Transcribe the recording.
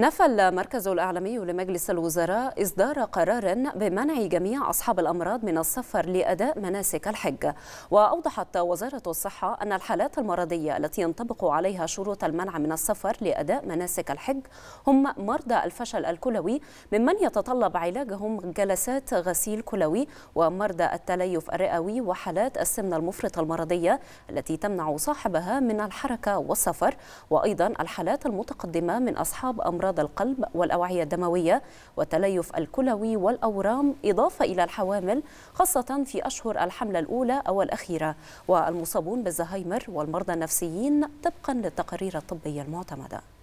نفى المركز الإعلامي لمجلس الوزراء إصدار قرار بمنع جميع أصحاب الأمراض من السفر لأداء مناسك الحج وأوضحت وزارة الصحة أن الحالات المرضية التي ينطبق عليها شروط المنع من السفر لأداء مناسك الحج هم مرضى الفشل الكلوي ممن يتطلب علاجهم جلسات غسيل كلوي ومرضى التليف الرئوي وحالات السمنة المفرطة المرضية التي تمنع صاحبها من الحركة والسفر وأيضا الحالات المتقدمة من أصحاب أمراض أمراض القلب والأوعية الدموية والتليف الكلوي والأورام إضافة إلى الحوامل خاصة في أشهر الحملة الأولى أو الأخيرة والمصابون بالزهايمر والمرضى النفسيين طبقا للتقارير الطبية المعتمدة